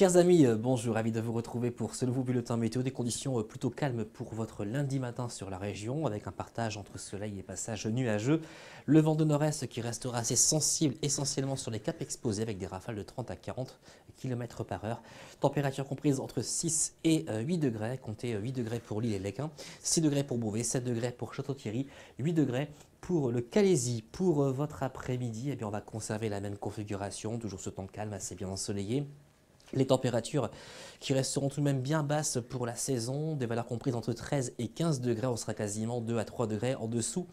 Chers amis, euh, bonjour, ravi de vous retrouver pour ce nouveau bulletin météo. Des conditions euh, plutôt calmes pour votre lundi matin sur la région, avec un partage entre soleil et passage nuageux. Le vent de nord-est qui restera assez sensible, essentiellement sur les caps exposés, avec des rafales de 30 à 40 km par heure. Température comprise entre 6 et 8 euh, degrés. Comptez 8 degrés pour l'île et l'Équin, 6 degrés pour Beauvais, 7 degrés pour Château-Thierry, 8 degrés pour le Calaisie. Pour votre après-midi, eh bien, on va conserver la même configuration, toujours ce temps calme assez bien ensoleillé. Les températures qui resteront tout de même bien basses pour la saison, des valeurs comprises entre 13 et 15 degrés, on sera quasiment 2 à 3 degrés en dessous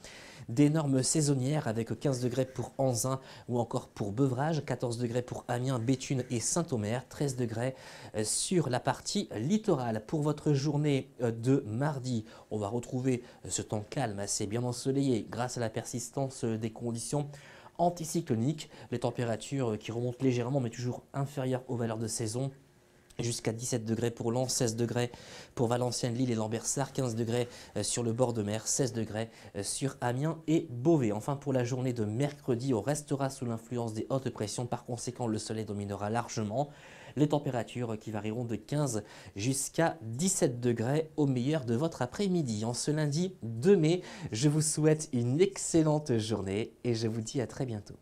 des normes saisonnières avec 15 degrés pour Anzin ou encore pour Beuvrage, 14 degrés pour Amiens, Béthune et Saint-Omer, 13 degrés euh, sur la partie littorale. Pour votre journée euh, de mardi, on va retrouver euh, ce temps calme assez bien ensoleillé grâce à la persistance des conditions anticyclonique, les températures qui remontent légèrement mais toujours inférieures aux valeurs de saison jusqu'à 17 degrés pour Lens, 16 degrés pour Valenciennes, Lille et Lambersart, 15 degrés euh, sur le bord de mer, 16 degrés euh, sur Amiens et Beauvais. Enfin, pour la journée de mercredi, on restera sous l'influence des hautes pressions, par conséquent, le soleil dominera largement les températures qui varieront de 15 jusqu'à 17 degrés au meilleur de votre après-midi. En ce lundi 2 mai, je vous souhaite une excellente journée et je vous dis à très bientôt.